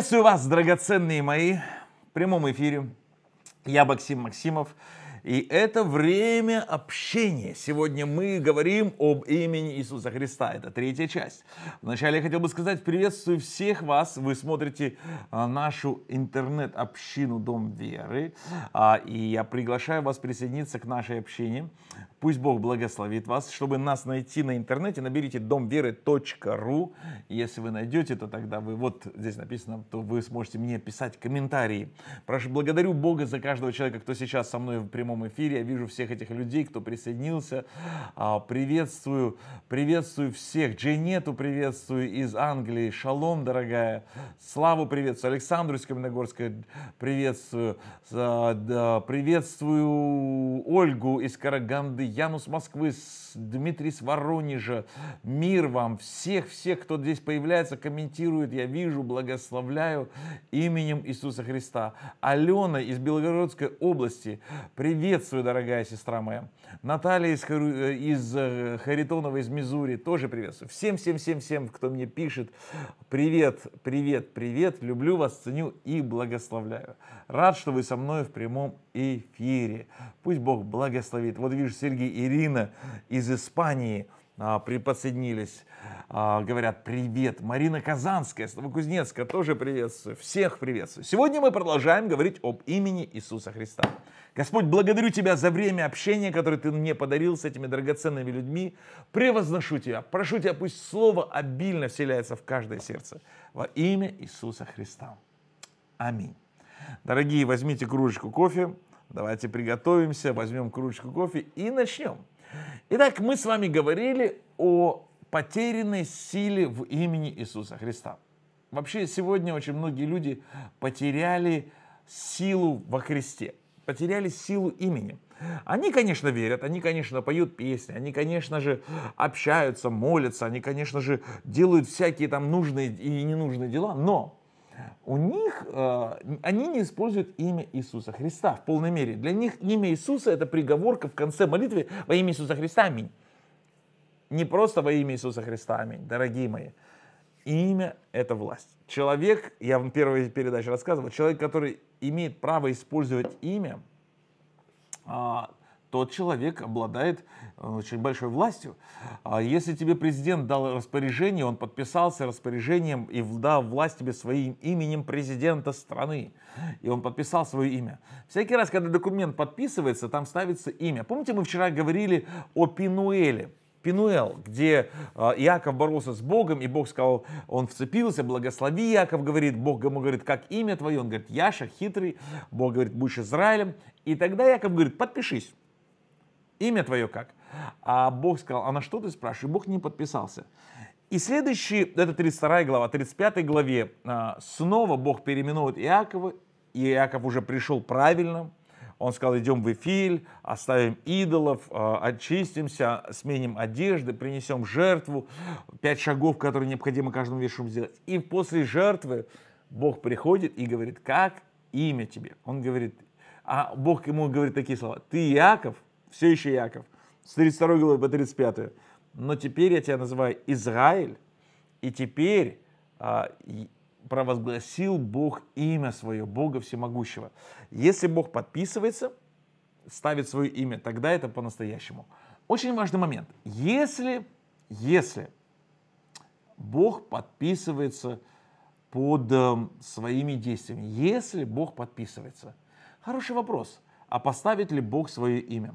Приветствую вас, драгоценные мои, в прямом эфире. Я Максим Максимов, и это время общения. Сегодня мы говорим об имени Иисуса Христа. Это третья часть. Вначале я хотел бы сказать, приветствую всех вас. Вы смотрите а, нашу интернет-общину Дом Веры. А, и я приглашаю вас присоединиться к нашей общине. Пусть Бог благословит вас. Чтобы нас найти на интернете, наберите домверы.ру. Если вы найдете, то тогда вы, вот здесь написано, то вы сможете мне писать комментарии. Прошу, благодарю Бога за каждого человека, кто сейчас со мной в прямом эфире. Я вижу всех этих людей, кто присоединился. А, приветствую, приветствую всех. Джейнету приветствую из Англии. Шалом, дорогая. Славу приветствую. Александру из Каменогорска приветствую. Приветствую Ольгу из Караганды. Янус Москвы, Дмитрий с Воронежа. Мир вам, всех-всех, кто здесь появляется, комментирует, я вижу, благословляю именем Иисуса Христа. Алена из Белгородской области, приветствую, дорогая сестра моя. Наталья из, Хару... Э, из э, Харитонова, из Мизури, тоже приветствую. Всем, всем, всем, всем, кто мне пишет, привет, привет, привет, люблю вас, ценю и благословляю. Рад, что вы со мной в прямом эфире. Пусть Бог благословит. Вот вижу, Сергей Ирина из Испании а, приподсоединились. А, говорят, привет. Марина Казанская, Новокузнецка, тоже приветствую. Всех приветствую. Сегодня мы продолжаем говорить об имени Иисуса Христа. Господь, благодарю Тебя за время общения, которое Ты мне подарил с этими драгоценными людьми. Превозношу Тебя, прошу Тебя, пусть Слово обильно вселяется в каждое сердце. Во имя Иисуса Христа. Аминь. Дорогие, возьмите кружечку кофе, давайте приготовимся, возьмем кружечку кофе и начнем. Итак, мы с вами говорили о потерянной силе в имени Иисуса Христа. Вообще сегодня очень многие люди потеряли силу во Христе потеряли силу имени. Они, конечно, верят, они, конечно, поют песни, они, конечно же, общаются, молятся, они, конечно же, делают всякие там нужные и ненужные дела, но у них, э, они не используют имя Иисуса Христа в полной мере. Для них имя Иисуса это приговорка в конце молитвы во имя Иисуса Христа, аминь. Не просто во имя Иисуса Христа, аминь, дорогие мои. Имя — это власть. Человек, я вам в первой передаче рассказывал, человек, который имеет право использовать имя, а, тот человек обладает э, очень большой властью. А если тебе президент дал распоряжение, он подписался распоряжением и дал власть тебе своим именем президента страны, и он подписал свое имя. Всякий раз, когда документ подписывается, там ставится имя. Помните, мы вчера говорили о Пинуэле, Пинуэл, где а, Иаков боролся с Богом, и Бог сказал, он вцепился, благослови, Иаков говорит, Бог ему говорит, как имя твое, он говорит, Яша, хитрый, Бог говорит, будешь Израилем, и тогда Иаков говорит, подпишись, имя твое как? А Бог сказал, а на что ты спрашиваешь? Бог не подписался. И следующий, это 32 глава, 35 главе, а, снова Бог переименовывает Иакова, и Иаков уже пришел правильно, он сказал, идем в Эфиль, оставим идолов, э, очистимся, сменим одежды, принесем жертву, пять шагов, которые необходимо каждому вещам сделать. И после жертвы Бог приходит и говорит, как имя тебе? Он говорит, а Бог ему говорит такие слова, ты Яков, все еще Яков, с 32 главы по 35, но теперь я тебя называю Израиль, и теперь а, провозгласил Бог имя свое, Бога Всемогущего. Если Бог подписывается, ставит свое имя, тогда это по-настоящему. Очень важный момент. Если, если Бог подписывается под э, своими действиями, если Бог подписывается, хороший вопрос, а поставит ли Бог свое имя?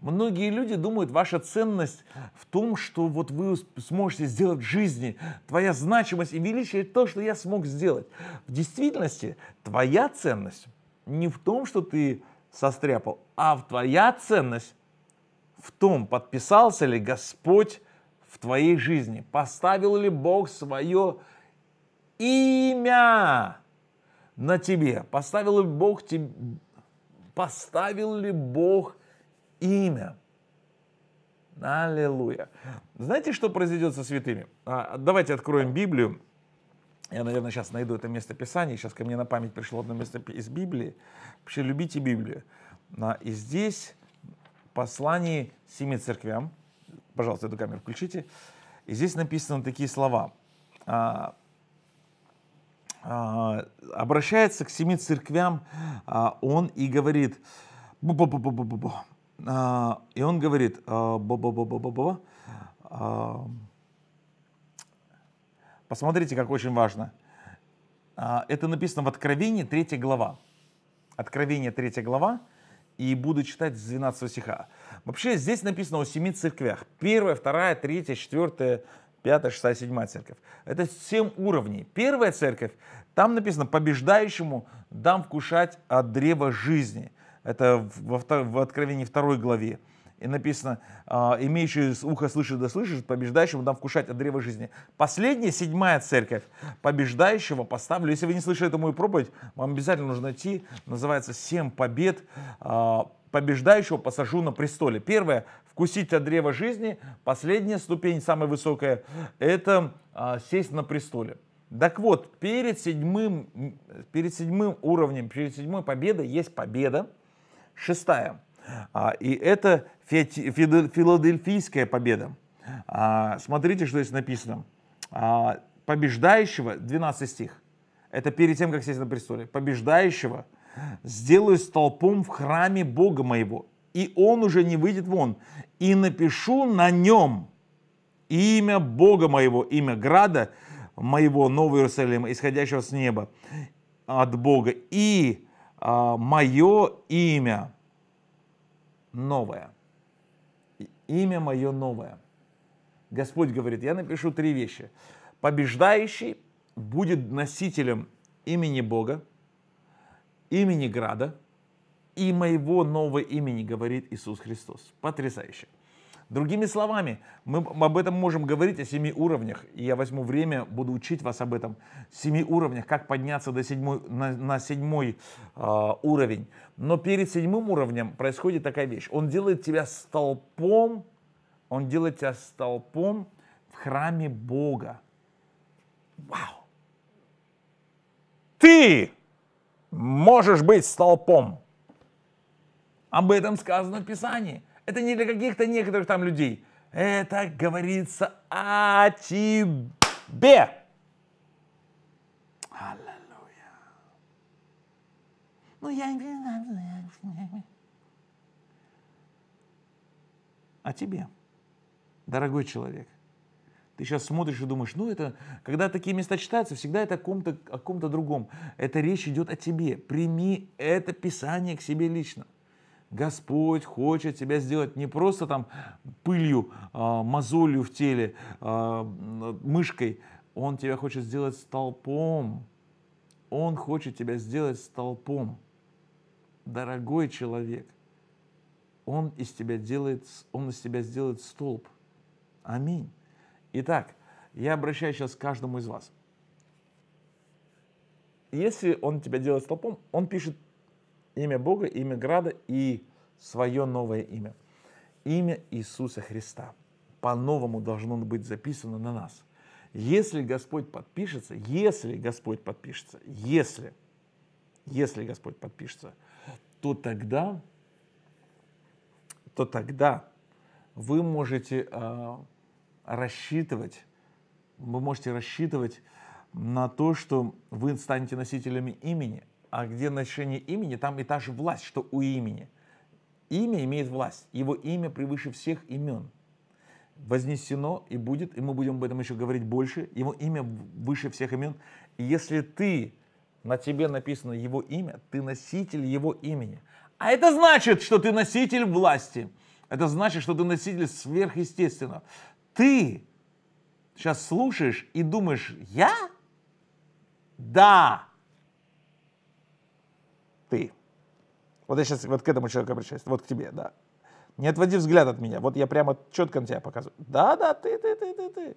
Многие люди думают, ваша ценность в том, что вот вы сможете сделать в жизни. Твоя значимость и величие – то, что я смог сделать. В действительности твоя ценность не в том, что ты состряпал, а в твоя ценность в том, подписался ли Господь в твоей жизни, поставил ли Бог свое имя на тебе, поставил ли Бог тебе, поставил ли Бог имя. Аллилуйя. Знаете, что произойдет со святыми? А, давайте откроем Библию. Я, наверное, сейчас найду это место Писания. Сейчас ко мне на память пришло одно место из Библии. Вообще любите Библию. А, и здесь послание семи церквям. Пожалуйста, эту камеру включите. И здесь написаны такие слова. А, а, обращается к семи церквям а, он и говорит... Бу -бу -бу -бу -бу -бу -бу. А, и он говорит, а, а, посмотрите, как очень важно. Это написано в Откровении, 3 глава. Откровение, 3 глава, и буду читать с 12 стиха. Вообще здесь написано о семи церквях. Первая, вторая, третья, четвертая, пятая, шестая, седьмая церковь. Это семь уровней. Первая церковь, там написано, побеждающему дам вкушать от древа жизни – это во втор, в Откровении второй главе, и написано, а, имеющий ухо слышит да слышит, побеждающему дам вкушать от древа жизни. Последняя, седьмая церковь, побеждающего поставлю. Если вы не слышали эту мою проповедь, вам обязательно нужно идти, называется «Семь побед» а, побеждающего посажу на престоле. Первое, вкусить от древа жизни. Последняя ступень, самая высокая, это а, сесть на престоле. Так вот, перед седьмым, перед седьмым уровнем, перед седьмой победой есть победа, шестая. А, и это филадельфийская победа. А, смотрите, что здесь написано. А, побеждающего, 12 стих, это перед тем, как сесть на престоле, побеждающего сделаю столпом в храме Бога моего, и он уже не выйдет вон, и напишу на нем имя Бога моего, имя града моего, Нового Иерусалима, исходящего с неба от Бога, и а, мое имя новое. Имя мое новое. Господь говорит, я напишу три вещи. Побеждающий будет носителем имени Бога, имени Града и моего нового имени, говорит Иисус Христос. Потрясающе. Другими словами, мы об этом можем говорить о семи уровнях, и я возьму время, буду учить вас об этом. Семи уровнях, как подняться до седьмой, на, на седьмой э, уровень. Но перед седьмым уровнем происходит такая вещь. Он делает тебя столпом, он делает тебя столпом в храме Бога. Вау! Ты можешь быть столпом. Об этом сказано в Писании. Это не для каких-то некоторых там людей. Это говорится о тебе. Аллилуйя. Ну, я не О тебе, дорогой человек. Ты сейчас смотришь и думаешь, ну это, когда такие места читаются, всегда это о ком-то, о ком-то другом. Это речь идет о тебе. Прими это Писание к себе лично. Господь хочет тебя сделать не просто там пылью, а, мозолью в теле, а, мышкой. Он тебя хочет сделать столпом. Он хочет тебя сделать столпом. Дорогой человек, он из тебя делает, он из тебя сделает столб. Аминь. Итак, я обращаюсь сейчас к каждому из вас. Если он тебя делает столпом, он пишет имя Бога, имя Града и свое новое имя. Имя Иисуса Христа по-новому должно быть записано на нас. Если Господь подпишется, если Господь подпишется, если, если Господь подпишется, то тогда, то тогда вы можете э, рассчитывать, вы можете рассчитывать на то, что вы станете носителями имени, а где ношение имени, там и та же власть, что у имени – имя имеет власть, его имя превыше всех имен. Вознесено и будет, и мы будем об этом еще говорить больше, его имя выше всех имен. если ты, на тебе написано его имя, ты носитель его имени. А это значит, что ты носитель власти. Это значит, что ты носитель сверхъестественного. Ты сейчас слушаешь и думаешь, я? Да. Ты. Вот я сейчас вот к этому человеку обращаюсь, вот к тебе, да. Не отводи взгляд от меня. Вот я прямо четко на тебя показываю. Да, да, ты, ты, ты, ты, ты.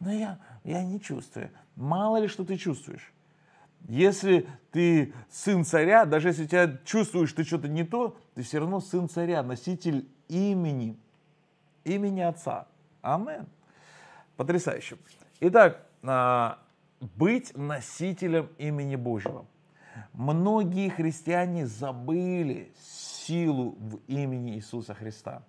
Но я, я не чувствую. Мало ли, что ты чувствуешь. Если ты сын царя, даже если тебя чувствуешь, ты что-то не то, ты все равно сын царя, носитель имени, имени отца. Амен. Потрясающе. Итак, а, быть носителем имени Божьего. Многие христиане забыли силу в имени Иисуса Христа.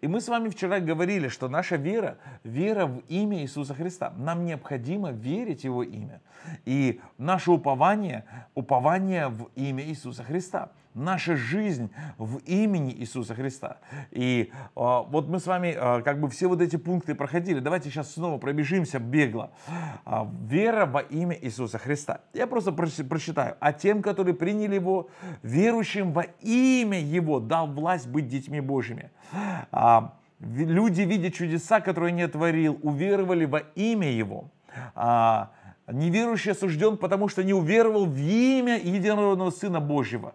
И мы с вами вчера говорили, что наша вера, вера в имя Иисуса Христа. Нам необходимо верить в Его имя. И наше упование, упование в имя Иисуса Христа наша жизнь в имени Иисуса Христа. И э, вот мы с вами э, как бы все вот эти пункты проходили. Давайте сейчас снова пробежимся бегло. Э, вера во имя Иисуса Христа. Я просто прочитаю. А тем, которые приняли Его, верующим во имя Его, дал власть быть детьми Божьими. Э, люди, видя чудеса, которые не творил, уверовали во имя Его. А, Неверующий осужден, потому что не уверовал в имя единородного Сына Божьего.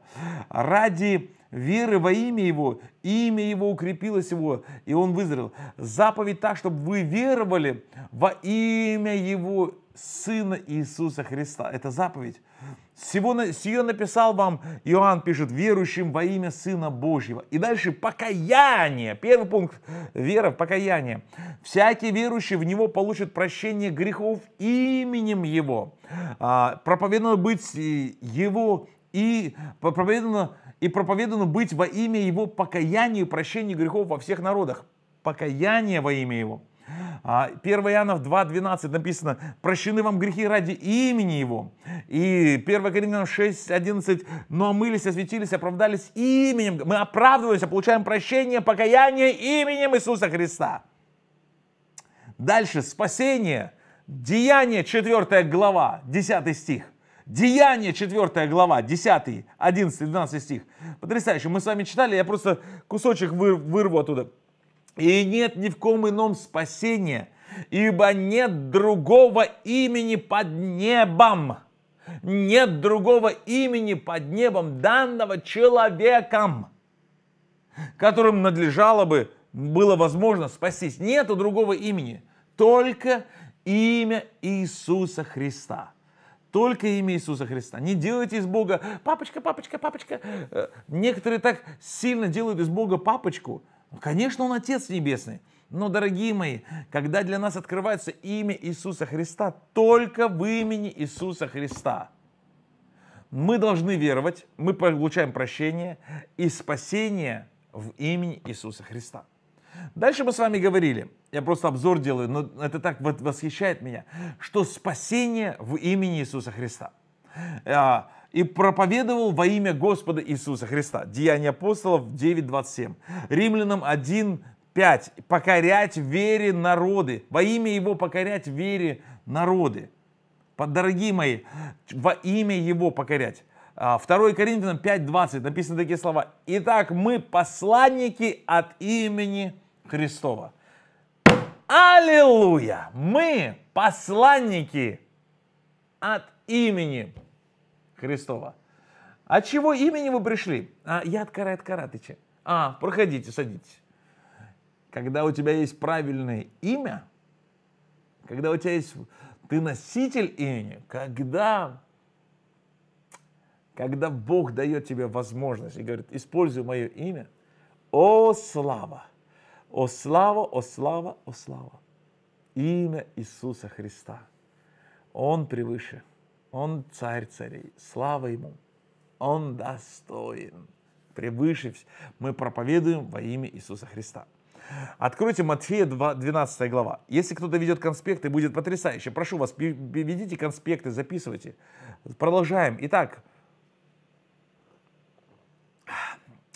Ради веры во имя Его, имя Его укрепилось Его, и Он вызрел. Заповедь так, чтобы вы веровали во имя Его Сына Иисуса Христа. Это заповедь. Сего, сие написал вам, Иоанн пишет, верующим во имя Сына Божьего. И дальше покаяние. Первый пункт вера, покаяние. Всякий верующий в Него получит прощение грехов именем Его. А, проповедано быть Его и проповедано, и проповедано быть во имя Его покаянию и прощению грехов во всех народах. Покаяние во имя Его. 1 а, Иоанна 2.12 написано, прощены вам грехи ради имени Его. И 1 Коринфянам 6.11, но омылись, осветились, оправдались именем. Мы оправдываемся, получаем прощение, покаяние именем Иисуса Христа. Дальше, спасение. Деяние 4 глава, 10 стих. Деяние 4 глава, 10, 11, 12 стих. Потрясающе, мы с вами читали, я просто кусочек вырву оттуда. И нет ни в ком ином спасения, ибо нет другого имени под небом. Нет другого имени под небом данного человеком, которым надлежало бы было возможно спастись. Нету другого имени, только имя Иисуса Христа. Только имя Иисуса Христа. Не делайте из Бога папочка, папочка, папочка. Э, некоторые так сильно делают из Бога папочку – ну, конечно, Он Отец Небесный. Но, дорогие мои, когда для нас открывается имя Иисуса Христа, только в имени Иисуса Христа, мы должны веровать, мы получаем прощение и спасение в имени Иисуса Христа. Дальше мы с вами говорили, я просто обзор делаю, но это так восхищает меня, что спасение в имени Иисуса Христа. А, и проповедовал во имя Господа Иисуса Христа. Деяния апостолов 9.27. Римлянам 1, 5. Покорять вере народы. Во имя Его покорять вере народы. Дорогие мои, во имя Его покорять. 2 а, Коринфянам 5.20 написаны такие слова. Итак, мы посланники от имени Христова. Аллилуйя! Мы посланники от имени Христова. От а чего имени вы пришли? А, я от Карат Каратыча. А, проходите, садитесь. Когда у тебя есть правильное имя, когда у тебя есть... Ты носитель имени, когда... Когда Бог дает тебе возможность и говорит, используй мое имя, о слава, о слава, о слава, о слава. Имя Иисуса Христа. Он превыше. Он царь царей, слава ему. Он достоин. Превыше все. Мы проповедуем во имя Иисуса Христа. Откройте Матфея 2, 12 глава. Если кто-то ведет конспекты, будет потрясающе. Прошу вас, ведите конспекты, записывайте. Продолжаем. Итак,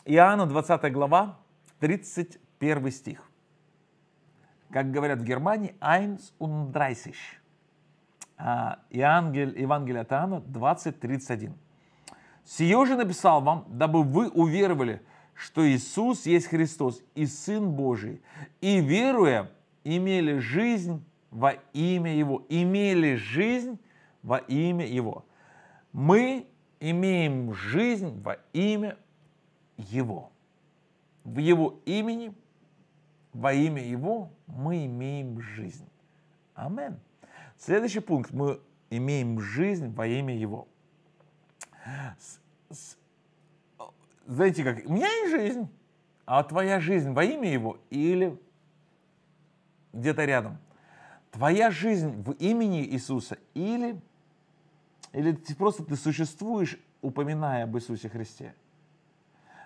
Иоанна 20 глава, 31 стих. Как говорят в Германии, «Eins und dreißig». А, и ангель, Евангелие от Иоанна 20.31. «Сие же написал вам, дабы вы уверовали, что Иисус есть Христос и Сын Божий, и веруя, имели жизнь во имя Его». Имели жизнь во имя Его. Мы имеем жизнь во имя Его. В Его имени, во имя Его мы имеем жизнь. Аминь. Следующий пункт. Мы имеем жизнь во имя Его. С, с, знаете, как у меня есть жизнь, а твоя жизнь во имя Его или где-то рядом. Твоя жизнь в имени Иисуса или, или ты просто ты существуешь, упоминая об Иисусе Христе.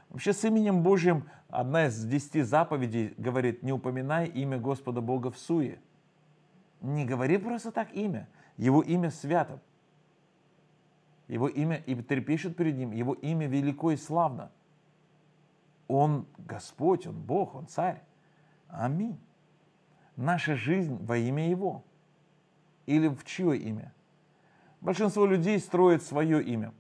Вообще с именем Божьим одна из десяти заповедей говорит, не упоминай имя Господа Бога в суе не говори просто так имя. Его имя свято. Его имя и трепещет перед ним. Его имя велико и славно. Он Господь, Он Бог, Он Царь. Аминь. Наша жизнь во имя Его. Или в чье имя? Большинство людей строит свое имя.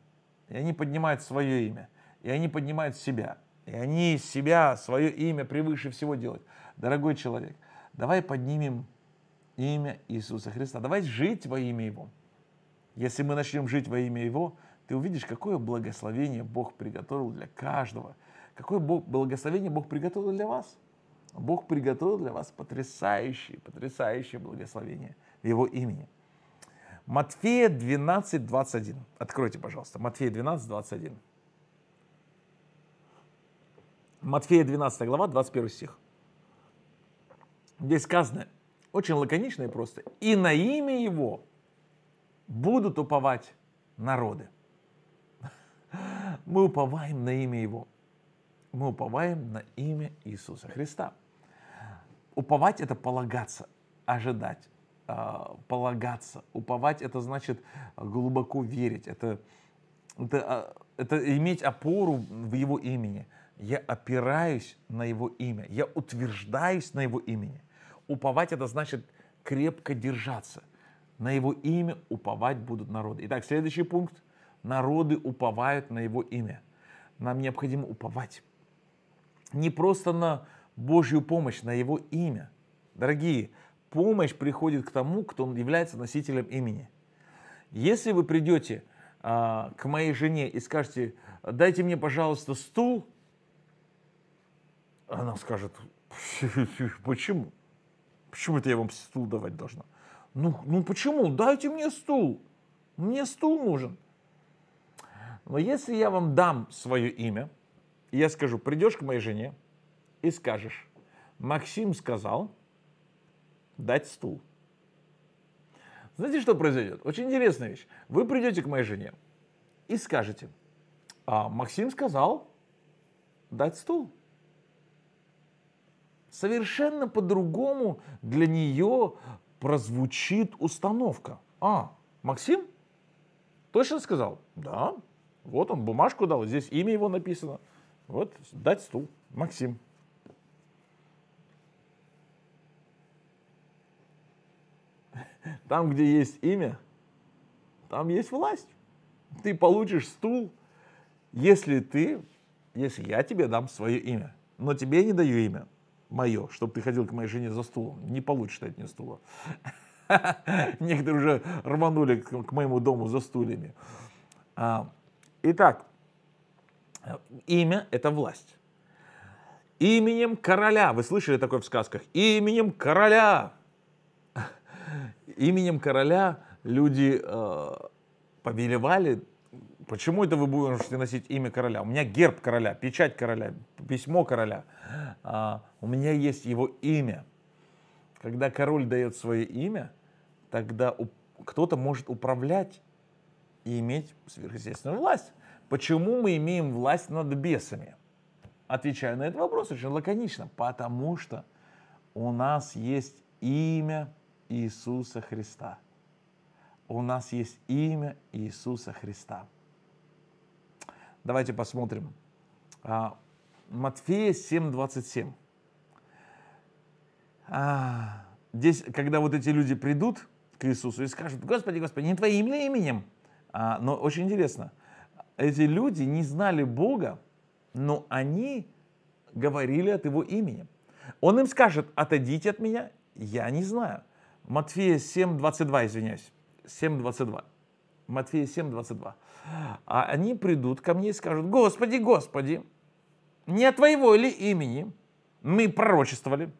И они поднимают свое имя. И они поднимают себя. И они себя, свое имя превыше всего делают. Дорогой человек, давай поднимем имя Иисуса Христа. Давай жить во имя Его. Если мы начнем жить во имя Его, ты увидишь, какое благословение Бог приготовил для каждого. Какое Бог, благословение Бог приготовил для вас. Бог приготовил для вас потрясающее, потрясающее благословение в Его имени. Матфея 12, 21. Откройте, пожалуйста. Матфея 12, 21. Матфея 12 глава, 21 стих. Здесь сказано, очень лаконично и просто. И на имя его будут уповать народы. Мы уповаем на имя его. Мы уповаем на имя Иисуса Христа. Уповать – это полагаться, ожидать, а, полагаться. Уповать – это значит глубоко верить. Это, это, а, это иметь опору в его имени. Я опираюсь на его имя. Я утверждаюсь на его имени. Уповать это значит крепко держаться. На его имя уповать будут народы. Итак, следующий пункт. Народы уповают на его имя. Нам необходимо уповать. Не просто на Божью помощь, на его имя. Дорогие, помощь приходит к тому, кто является носителем имени. Если вы придете а, к моей жене и скажете, дайте мне, пожалуйста, стул, она скажет, почему? Почему это я вам стул давать должна? Ну, ну почему? Дайте мне стул. Мне стул нужен. Но если я вам дам свое имя, я скажу, придешь к моей жене и скажешь, Максим сказал дать стул. Знаете, что произойдет? Очень интересная вещь. Вы придете к моей жене и скажете, а, Максим сказал дать стул совершенно по-другому для нее прозвучит установка. А, Максим? Точно сказал? Да. Вот он бумажку дал, здесь имя его написано. Вот, дать стул. Максим. Там, где есть имя, там есть власть. Ты получишь стул, если ты, если я тебе дам свое имя, но тебе не даю имя мое, чтобы приходил к моей жене за стулом. Не получится от нее стула. Некоторые уже рванули к моему дому за стульями. А, итак, имя – это власть. Именем короля, вы слышали такое в сказках, именем короля, именем короля люди э, повелевали Почему это вы будете носить имя короля? У меня герб короля, печать короля, письмо короля. А, у меня есть его имя. Когда король дает свое имя, тогда кто-то может управлять и иметь сверхъестественную власть. Почему мы имеем власть над бесами? Отвечаю на этот вопрос очень лаконично. Потому что у нас есть имя Иисуса Христа. У нас есть имя Иисуса Христа. Давайте посмотрим. А, Матфея 7.27. А, здесь, когда вот эти люди придут к Иисусу и скажут, Господи, Господи, не Твоим ли именем? А, но очень интересно, эти люди не знали Бога, но они говорили от Его имени. Он им скажет, отойдите от меня, я не знаю. Матфея 7.22, извиняюсь, 7.22. Матфея 7.22. А они придут ко мне и скажут, Господи, Господи, не Твоего ли имени мы пророчествовали,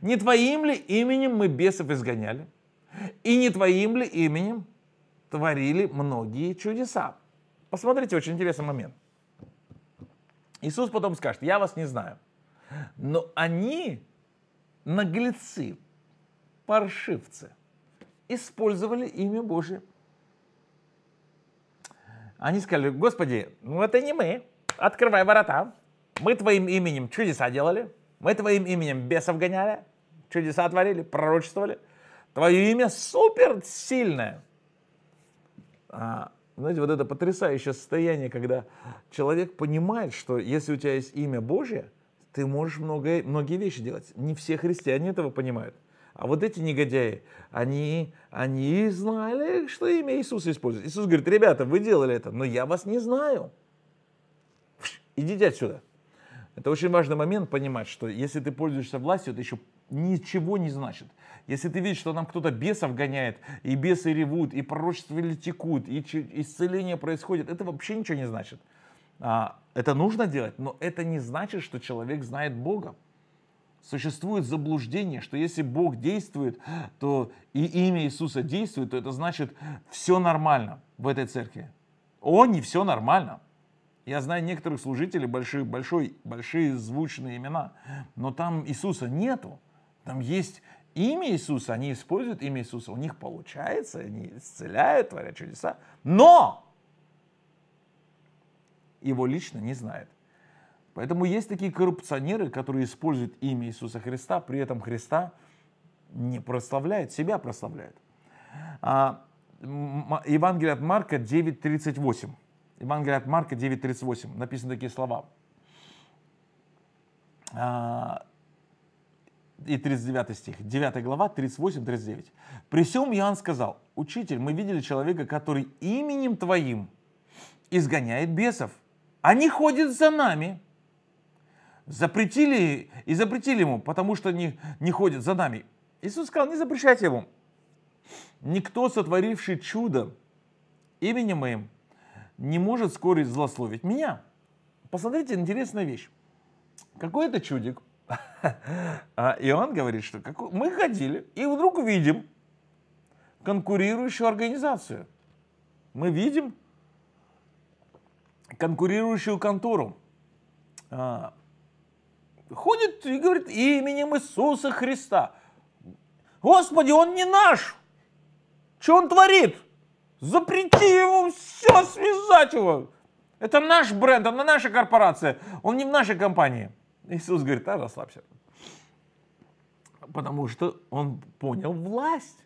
не Твоим ли именем мы бесов изгоняли, и не Твоим ли именем творили многие чудеса. Посмотрите, очень интересный момент. Иисус потом скажет, я вас не знаю. Но они, наглецы, паршивцы, использовали имя Божие. Они сказали, Господи, ну это не мы, открывай ворота. Мы твоим именем чудеса делали, мы твоим именем бесов гоняли, чудеса творили, пророчествовали. Твое имя супер сильное. А, знаете, вот это потрясающее состояние, когда человек понимает, что если у тебя есть имя Божье, ты можешь многое, многие вещи делать. Не все христиане этого понимают. А вот эти негодяи, они, они знали, что имя Иисуса используют. Иисус говорит, ребята, вы делали это, но я вас не знаю. Идите отсюда. Это очень важный момент понимать, что если ты пользуешься властью, это еще ничего не значит. Если ты видишь, что нам кто-то бесов гоняет, и бесы ревут, и пророчества текут, и исцеление происходит, это вообще ничего не значит. А, это нужно делать, но это не значит, что человек знает Бога. Существует заблуждение, что если Бог действует, то и имя Иисуса действует, то это значит все нормально в этой церкви. О, не все нормально. Я знаю некоторых служителей, большие, большой, большие звучные имена, но там Иисуса нету. Там есть имя Иисуса, они используют имя Иисуса, у них получается, они исцеляют, творят чудеса, но его лично не знает. Поэтому есть такие коррупционеры, которые используют имя Иисуса Христа, при этом Христа не прославляет, себя прославляет. А, Евангелие от Марка 9.38. Евангелие от Марка 9.38. Написаны такие слова. А, и 39 стих, 9 глава, 38-39. «При всем Иоанн сказал, «Учитель, мы видели человека, который именем Твоим изгоняет бесов, Они ходят за нами, запретили и запретили ему, потому что не, не ходит за нами. Иисус сказал, не запрещайте ему. Никто, сотворивший чудо именем моим, не может вскоре злословить меня. Посмотрите, интересная вещь. Какой это чудик? А, Иоанн говорит, что мы ходили и вдруг видим конкурирующую организацию. Мы видим конкурирующую контору. А, ходит и говорит именем Иисуса Христа. Господи, он не наш. Что он творит? Запрети его, все связать его. Это наш бренд, это наша корпорация. Он не в нашей компании. Иисус говорит, да, расслабься. Потому что он понял власть.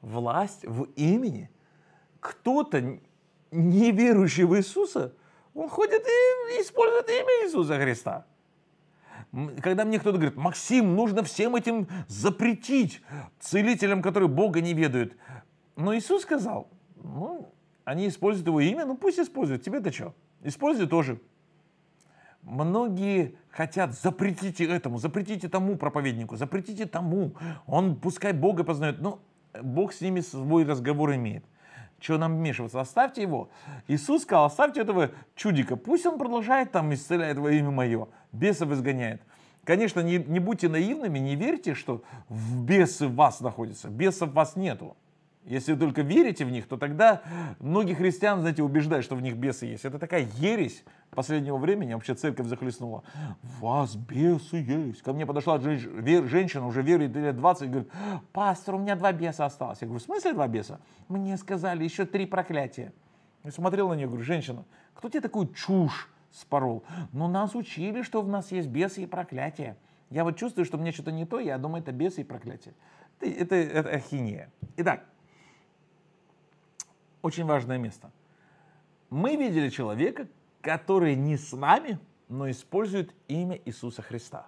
Власть в имени. Кто-то, не верующий в Иисуса, он ходит и использует имя Иисуса Христа когда мне кто-то говорит, Максим, нужно всем этим запретить целителям, которые Бога не ведают. Но Иисус сказал, ну, они используют его имя, ну пусть используют, тебе-то что? Используй тоже. Многие хотят, запретить этому, запретите тому проповеднику, запретите тому. Он пускай Бога познает. Но Бог с ними свой разговор имеет. Чего нам вмешиваться? Оставьте его. Иисус сказал, оставьте этого чудика. Пусть он продолжает там исцелять во имя мое. Бесов изгоняет. Конечно, не, не будьте наивными, не верьте, что в бесы вас находятся. Бесов вас нету. Если вы только верите в них, то тогда многие христиан, знаете, убеждают, что в них бесы есть. Это такая ересь последнего времени, вообще церковь захлестнула. У вас бесы есть. Ко мне подошла женщина, уже верит лет 20, и говорит, пастор, у меня два беса осталось. Я говорю, в смысле два беса? Мне сказали, еще три проклятия. Я смотрел на нее, говорю, женщина, кто тебе такую чушь спорол? Но «Ну, нас учили, что в нас есть бесы и проклятия. Я вот чувствую, что мне что-то не то, я думаю, это бесы и проклятия. Это, это, это ахинея. Итак, очень важное место. Мы видели человека, который не с нами, но использует имя Иисуса Христа.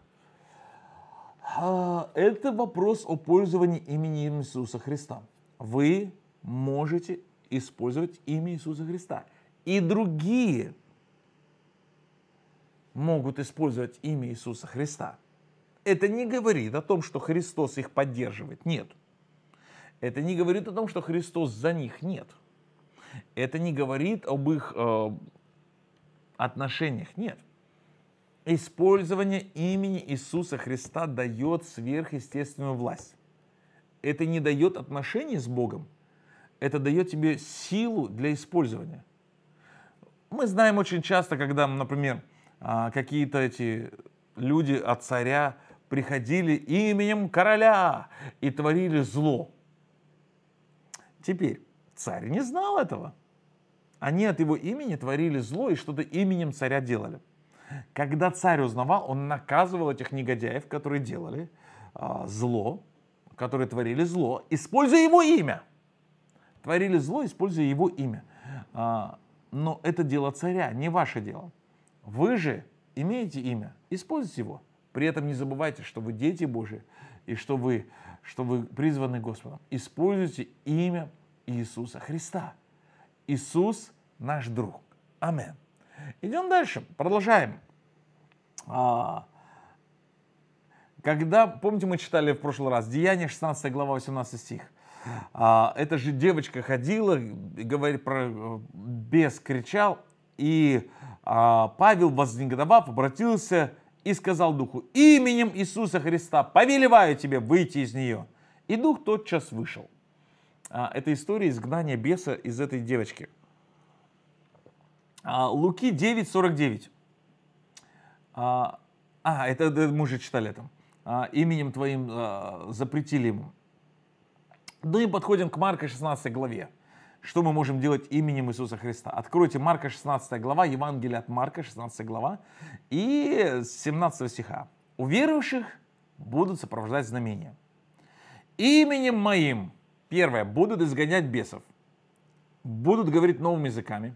А, это вопрос о пользовании именем Иисуса Христа. Вы можете использовать имя Иисуса Христа. И другие могут использовать имя Иисуса Христа. Это не говорит о том, что Христос их поддерживает. Нет. Это не говорит о том, что Христос за них. Нет это не говорит об их э, отношениях. Нет. Использование имени Иисуса Христа дает сверхъестественную власть. Это не дает отношений с Богом, это дает тебе силу для использования. Мы знаем очень часто, когда, например, а, какие-то эти люди от царя приходили именем короля и творили зло. Теперь, Царь не знал этого. Они от его имени творили зло и что-то именем царя делали. Когда царь узнавал, он наказывал этих негодяев, которые делали э, зло, которые творили зло, используя его имя. Творили зло, используя его имя. А, но это дело царя, не ваше дело. Вы же имеете имя, используйте его. При этом не забывайте, что вы дети Божьи и что вы, что вы призваны Господом. Используйте имя Иисуса Христа. Иисус наш друг. Амин. Идем дальше, продолжаем. А, когда, помните, мы читали в прошлый раз Деяние 16 глава 18 стих. А, эта же девочка ходила, говорит про э, бес, кричал, и а, Павел, вознегодовав, обратился и сказал духу, именем Иисуса Христа повелеваю тебе выйти из нее. И дух тотчас вышел. А, это история изгнания беса из этой девочки. А, Луки 9.49. А, а, это, это мы уже читали там. Именем твоим запретили ему. Ну и подходим к Марка 16 главе. Что мы можем делать именем Иисуса Христа? Откройте Марка 16 глава, Евангелие от Марка 16 глава и 17 стиха. У верующих будут сопровождать знамения. Именем моим Первое. Будут изгонять бесов. Будут говорить новыми языками.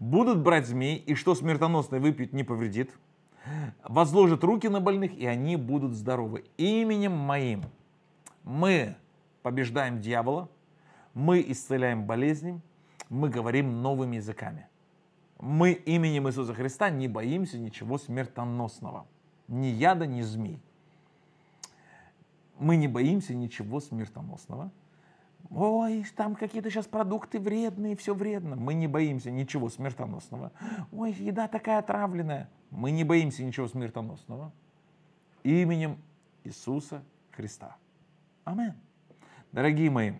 Будут брать змей, и что смертоносное выпьют не повредит. Возложат руки на больных, и они будут здоровы. Именем моим мы побеждаем дьявола, мы исцеляем болезни, мы говорим новыми языками. Мы именем Иисуса Христа не боимся ничего смертоносного. Ни яда, ни змей. Мы не боимся ничего смертоносного. Ой, там какие-то сейчас продукты вредные, все вредно. Мы не боимся ничего смертоносного. Ой, еда такая отравленная. Мы не боимся ничего смертоносного. Именем Иисуса Христа. Амин. Дорогие мои,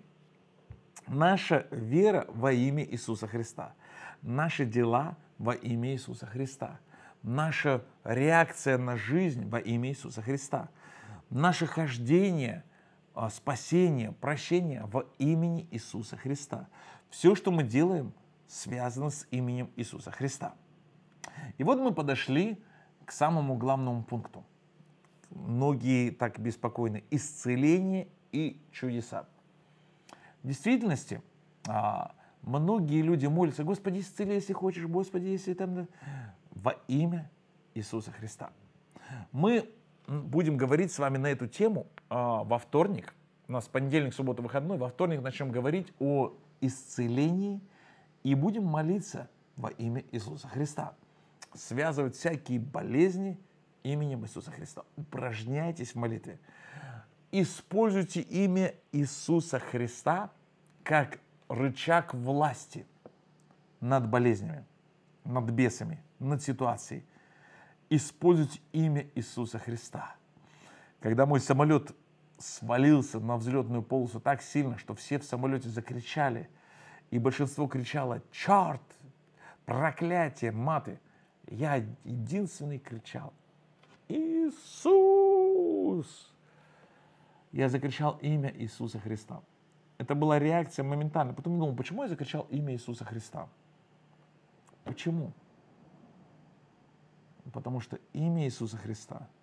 наша вера во имя Иисуса Христа, наши дела во имя Иисуса Христа, наша реакция на жизнь во имя Иисуса Христа, наше хождение – а, спасение, прощение во имени Иисуса Христа. Все, что мы делаем, связано с именем Иисуса Христа. И вот мы подошли к самому главному пункту. Многие так беспокойны. Исцеление и чудеса. В действительности, а, многие люди молятся, Господи, исцели, если хочешь, Господи, если там... Во имя Иисуса Христа. Мы будем говорить с вами на эту тему а, во вторник, у нас понедельник, суббота, выходной, во вторник начнем говорить о исцелении и будем молиться во имя Иисуса Христа. Связывать всякие болезни именем Иисуса Христа. Упражняйтесь в молитве. Используйте имя Иисуса Христа как рычаг власти над болезнями, над бесами, над ситуацией. Используйте имя Иисуса Христа. Когда мой самолет свалился на взлетную полосу так сильно, что все в самолете закричали. И большинство кричало «Черт! Проклятие! Маты!» Я единственный кричал «Иисус!» Я закричал имя Иисуса Христа. Это была реакция моментально. Потом думал, почему я закричал имя Иисуса Христа? Почему? Потому что имя Иисуса Христа –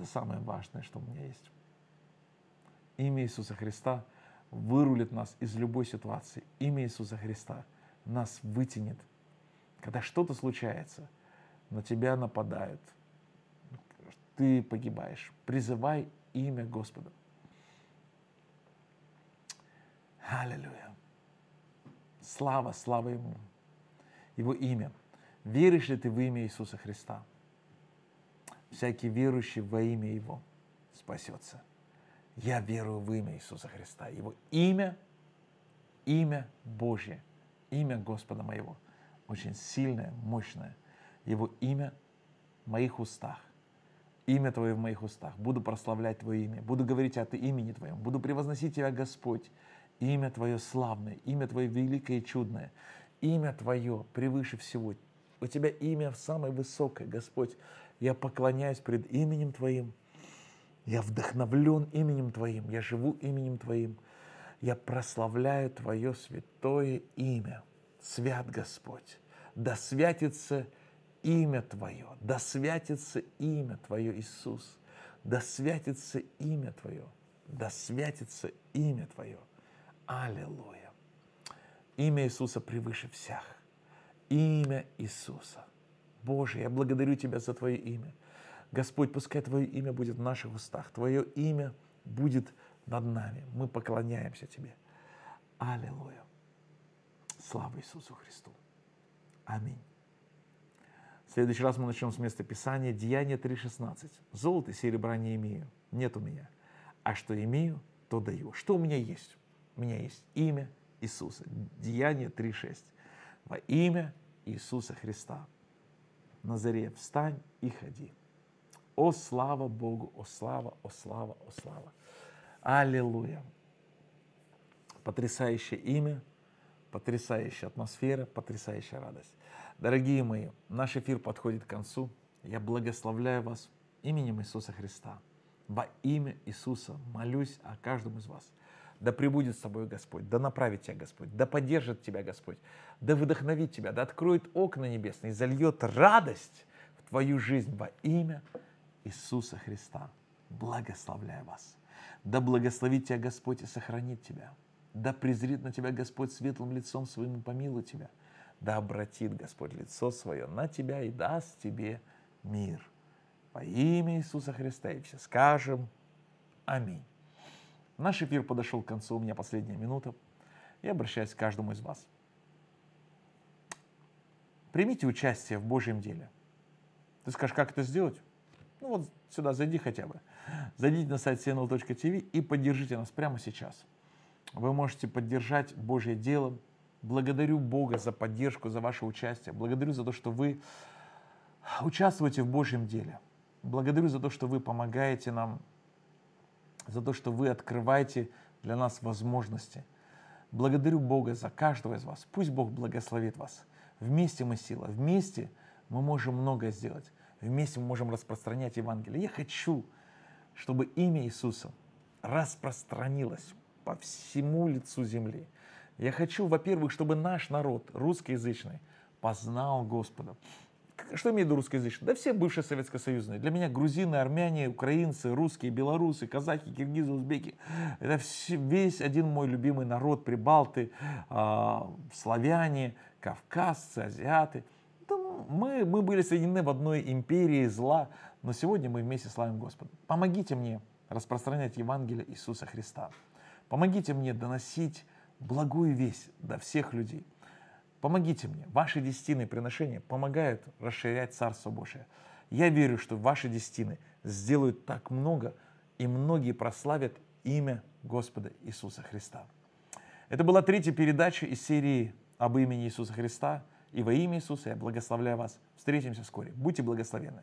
это самое важное, что у меня есть. Имя Иисуса Христа вырулит нас из любой ситуации. Имя Иисуса Христа нас вытянет. Когда что-то случается, на тебя нападают, ты погибаешь. Призывай имя Господа. Аллилуйя. Слава, слава Ему. Его имя. Веришь ли ты в имя Иисуса Христа? всякий верующий во имя Его спасется. Я верую в имя Иисуса Христа. Его имя, имя Божье, имя Господа моего, очень сильное, мощное. Его имя в моих устах. Имя Твое в моих устах. Буду прославлять Твое имя. Буду говорить о имени Твоем. Буду превозносить Тебя, Господь. Имя Твое славное. Имя Твое великое и чудное. Имя Твое превыше всего. У Тебя имя самое высокое, Господь я поклоняюсь пред именем Твоим, я вдохновлен именем Твоим, я живу именем Твоим, я прославляю Твое святое имя. Свят Господь, да святится имя Твое, да святится имя Твое, Иисус, да святится имя Твое, да святится имя Твое. Аллилуйя. Имя Иисуса превыше всех. Имя Иисуса. Боже, я благодарю Тебя за Твое имя. Господь, пускай Твое имя будет в наших устах, Твое имя будет над нами. Мы поклоняемся Тебе. Аллилуйя. Слава Иисусу Христу. Аминь. В следующий раз мы начнем с места Писания. Деяние 3.16. Золото и серебра не имею. Нет у меня. А что имею, то даю. Что у меня есть? У меня есть имя Иисуса. Деяние 3.6. Во имя Иисуса Христа. Назаре, встань и ходи. О, слава Богу, о, слава, о, слава, о, слава. Аллилуйя. Потрясающее имя, потрясающая атмосфера, потрясающая радость. Дорогие мои, наш эфир подходит к концу. Я благословляю вас именем Иисуса Христа. Во имя Иисуса молюсь о каждом из вас. Да пребудет с тобой Господь, да направит тебя Господь, да поддержит тебя Господь, да вдохновит тебя, да откроет окна небесные, зальет радость в твою жизнь во имя Иисуса Христа. Благословляю вас. Да благословит тебя Господь и сохранит тебя. Да презрит на тебя Господь светлым лицом своим и помилует тебя. Да обратит Господь лицо свое на тебя и даст тебе мир. Во имя Иисуса Христа и все скажем Аминь. Наш эфир подошел к концу, у меня последняя минута. Я обращаюсь к каждому из вас. Примите участие в Божьем деле. Ты скажешь, как это сделать? Ну вот сюда зайди хотя бы. Зайдите на сайт cnl.tv и поддержите нас прямо сейчас. Вы можете поддержать Божье дело. Благодарю Бога за поддержку, за ваше участие. Благодарю за то, что вы участвуете в Божьем деле. Благодарю за то, что вы помогаете нам за то, что вы открываете для нас возможности. Благодарю Бога за каждого из вас. Пусть Бог благословит вас. Вместе мы сила, вместе мы можем многое сделать. Вместе мы можем распространять Евангелие. Я хочу, чтобы имя Иисуса распространилось по всему лицу земли. Я хочу, во-первых, чтобы наш народ, русскоязычный, познал Господа что имеет русскоязычные? Да все бывшие советско советскосоюзные. Для меня грузины, армяне, украинцы, русские, белорусы, казахи, киргизы, узбеки. Это все, весь один мой любимый народ, прибалты, э, славяне, кавказцы, азиаты. Да мы, мы были соединены в одной империи зла, но сегодня мы вместе славим Господа. Помогите мне распространять Евангелие Иисуса Христа. Помогите мне доносить благую весть до всех людей. Помогите мне. Ваши десятины приношения помогают расширять Царство Божие. Я верю, что ваши десятины сделают так много, и многие прославят имя Господа Иисуса Христа. Это была третья передача из серии об имени Иисуса Христа. И во имя Иисуса я благословляю вас. Встретимся вскоре. Будьте благословенны.